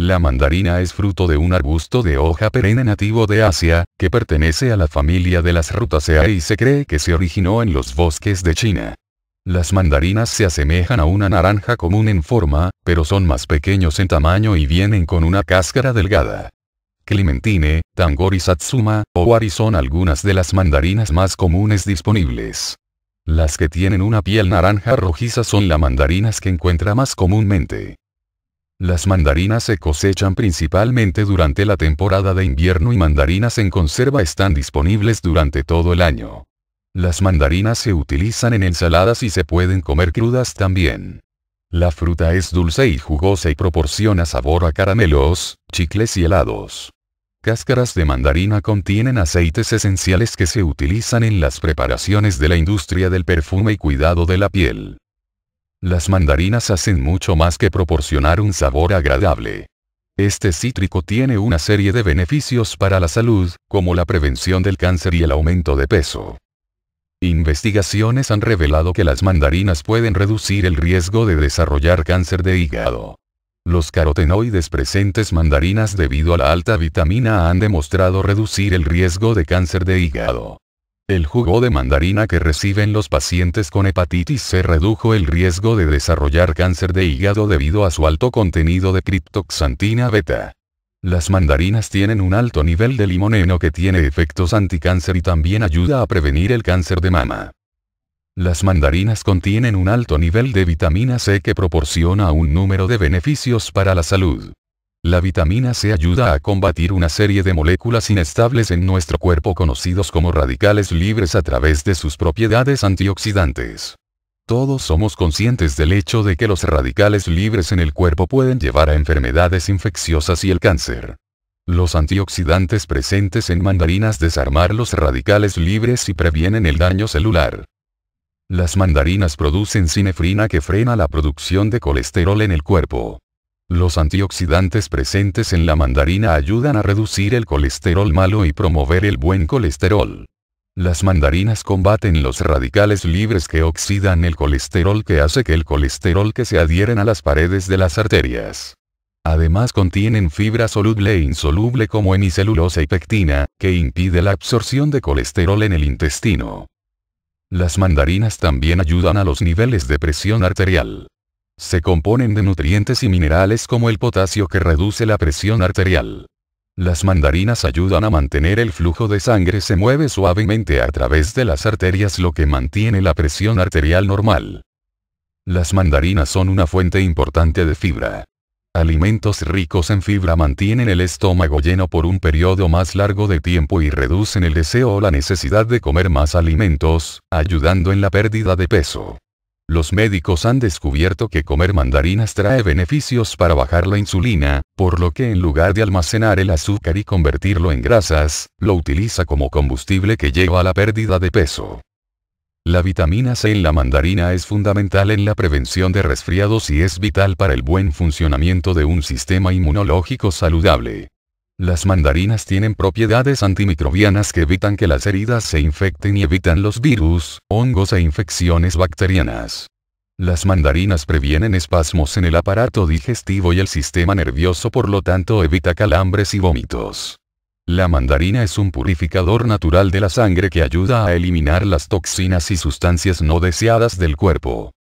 La mandarina es fruto de un arbusto de hoja perenne nativo de Asia, que pertenece a la familia de las Rutaceae y se cree que se originó en los bosques de China. Las mandarinas se asemejan a una naranja común en forma, pero son más pequeños en tamaño y vienen con una cáscara delgada. Clementine, Tangor Satsuma, o Wari son algunas de las mandarinas más comunes disponibles. Las que tienen una piel naranja rojiza son las mandarinas que encuentra más comúnmente. Las mandarinas se cosechan principalmente durante la temporada de invierno y mandarinas en conserva están disponibles durante todo el año. Las mandarinas se utilizan en ensaladas y se pueden comer crudas también. La fruta es dulce y jugosa y proporciona sabor a caramelos, chicles y helados. Cáscaras de mandarina contienen aceites esenciales que se utilizan en las preparaciones de la industria del perfume y cuidado de la piel. Las mandarinas hacen mucho más que proporcionar un sabor agradable. Este cítrico tiene una serie de beneficios para la salud, como la prevención del cáncer y el aumento de peso. Investigaciones han revelado que las mandarinas pueden reducir el riesgo de desarrollar cáncer de hígado. Los carotenoides presentes mandarinas debido a la alta vitamina A han demostrado reducir el riesgo de cáncer de hígado. El jugo de mandarina que reciben los pacientes con hepatitis C redujo el riesgo de desarrollar cáncer de hígado debido a su alto contenido de criptoxantina beta. Las mandarinas tienen un alto nivel de limoneno que tiene efectos anticáncer y también ayuda a prevenir el cáncer de mama. Las mandarinas contienen un alto nivel de vitamina C que proporciona un número de beneficios para la salud. La vitamina C ayuda a combatir una serie de moléculas inestables en nuestro cuerpo conocidos como radicales libres a través de sus propiedades antioxidantes. Todos somos conscientes del hecho de que los radicales libres en el cuerpo pueden llevar a enfermedades infecciosas y el cáncer. Los antioxidantes presentes en mandarinas desarmar los radicales libres y previenen el daño celular. Las mandarinas producen cinefrina que frena la producción de colesterol en el cuerpo. Los antioxidantes presentes en la mandarina ayudan a reducir el colesterol malo y promover el buen colesterol. Las mandarinas combaten los radicales libres que oxidan el colesterol que hace que el colesterol que se adhieren a las paredes de las arterias. Además contienen fibra soluble e insoluble como hemicelulosa y pectina, que impide la absorción de colesterol en el intestino. Las mandarinas también ayudan a los niveles de presión arterial. Se componen de nutrientes y minerales como el potasio que reduce la presión arterial. Las mandarinas ayudan a mantener el flujo de sangre se mueve suavemente a través de las arterias lo que mantiene la presión arterial normal. Las mandarinas son una fuente importante de fibra. Alimentos ricos en fibra mantienen el estómago lleno por un periodo más largo de tiempo y reducen el deseo o la necesidad de comer más alimentos, ayudando en la pérdida de peso. Los médicos han descubierto que comer mandarinas trae beneficios para bajar la insulina, por lo que en lugar de almacenar el azúcar y convertirlo en grasas, lo utiliza como combustible que lleva a la pérdida de peso. La vitamina C en la mandarina es fundamental en la prevención de resfriados y es vital para el buen funcionamiento de un sistema inmunológico saludable. Las mandarinas tienen propiedades antimicrobianas que evitan que las heridas se infecten y evitan los virus, hongos e infecciones bacterianas. Las mandarinas previenen espasmos en el aparato digestivo y el sistema nervioso por lo tanto evita calambres y vómitos. La mandarina es un purificador natural de la sangre que ayuda a eliminar las toxinas y sustancias no deseadas del cuerpo.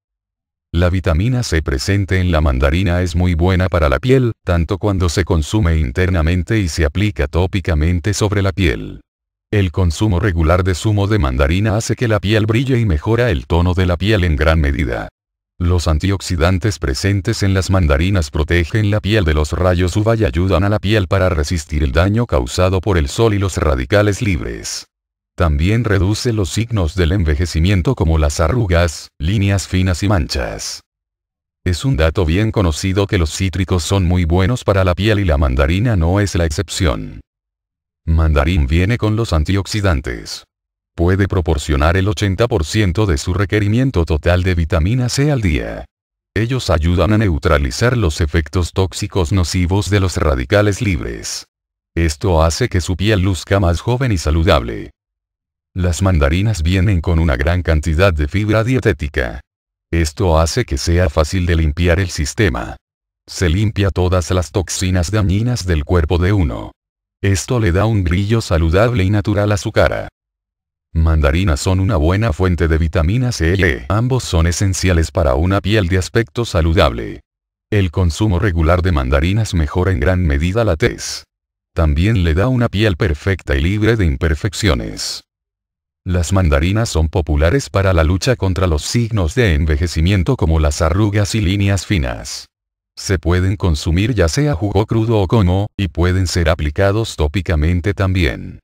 La vitamina C presente en la mandarina es muy buena para la piel, tanto cuando se consume internamente y se aplica tópicamente sobre la piel. El consumo regular de zumo de mandarina hace que la piel brille y mejora el tono de la piel en gran medida. Los antioxidantes presentes en las mandarinas protegen la piel de los rayos UVA y ayudan a la piel para resistir el daño causado por el sol y los radicales libres. También reduce los signos del envejecimiento como las arrugas, líneas finas y manchas. Es un dato bien conocido que los cítricos son muy buenos para la piel y la mandarina no es la excepción. Mandarín viene con los antioxidantes. Puede proporcionar el 80% de su requerimiento total de vitamina C al día. Ellos ayudan a neutralizar los efectos tóxicos nocivos de los radicales libres. Esto hace que su piel luzca más joven y saludable. Las mandarinas vienen con una gran cantidad de fibra dietética. Esto hace que sea fácil de limpiar el sistema. Se limpia todas las toxinas dañinas del cuerpo de uno. Esto le da un brillo saludable y natural a su cara. Mandarinas son una buena fuente de vitamina C E. Ambos son esenciales para una piel de aspecto saludable. El consumo regular de mandarinas mejora en gran medida la tez. También le da una piel perfecta y libre de imperfecciones. Las mandarinas son populares para la lucha contra los signos de envejecimiento como las arrugas y líneas finas. Se pueden consumir ya sea jugo crudo o como, y pueden ser aplicados tópicamente también.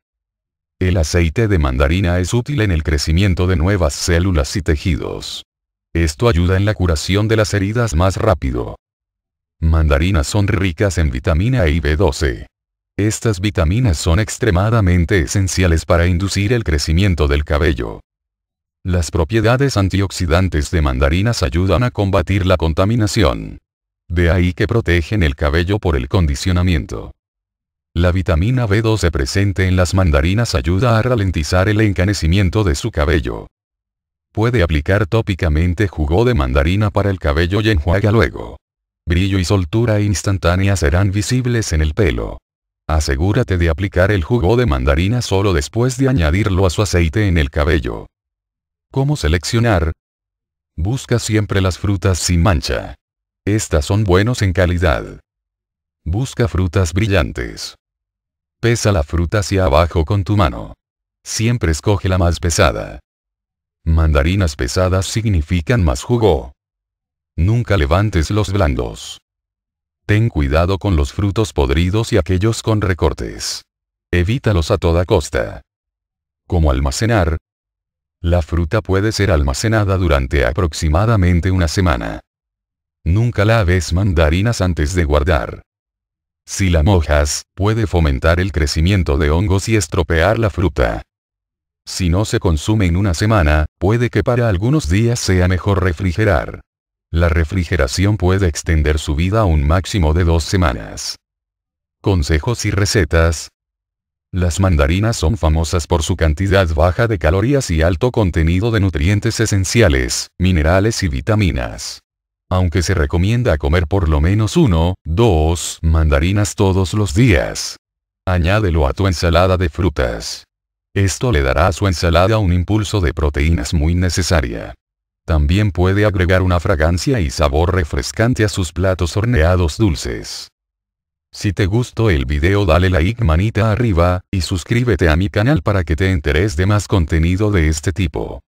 El aceite de mandarina es útil en el crecimiento de nuevas células y tejidos. Esto ayuda en la curación de las heridas más rápido. Mandarinas son ricas en vitamina E y B12. Estas vitaminas son extremadamente esenciales para inducir el crecimiento del cabello. Las propiedades antioxidantes de mandarinas ayudan a combatir la contaminación. De ahí que protegen el cabello por el condicionamiento. La vitamina B12 presente en las mandarinas ayuda a ralentizar el encanecimiento de su cabello. Puede aplicar tópicamente jugo de mandarina para el cabello y enjuaga luego. Brillo y soltura instantánea serán visibles en el pelo. Asegúrate de aplicar el jugo de mandarina solo después de añadirlo a su aceite en el cabello. ¿Cómo seleccionar? Busca siempre las frutas sin mancha. Estas son buenos en calidad. Busca frutas brillantes. Pesa la fruta hacia abajo con tu mano. Siempre escoge la más pesada. Mandarinas pesadas significan más jugo. Nunca levantes los blandos. Ten cuidado con los frutos podridos y aquellos con recortes. Evítalos a toda costa. ¿Cómo almacenar? La fruta puede ser almacenada durante aproximadamente una semana. Nunca laves mandarinas antes de guardar. Si la mojas, puede fomentar el crecimiento de hongos y estropear la fruta. Si no se consume en una semana, puede que para algunos días sea mejor refrigerar. La refrigeración puede extender su vida a un máximo de dos semanas. Consejos y recetas. Las mandarinas son famosas por su cantidad baja de calorías y alto contenido de nutrientes esenciales, minerales y vitaminas. Aunque se recomienda comer por lo menos uno, dos mandarinas todos los días. Añádelo a tu ensalada de frutas. Esto le dará a su ensalada un impulso de proteínas muy necesaria. También puede agregar una fragancia y sabor refrescante a sus platos horneados dulces. Si te gustó el video dale like manita arriba, y suscríbete a mi canal para que te enteres de más contenido de este tipo.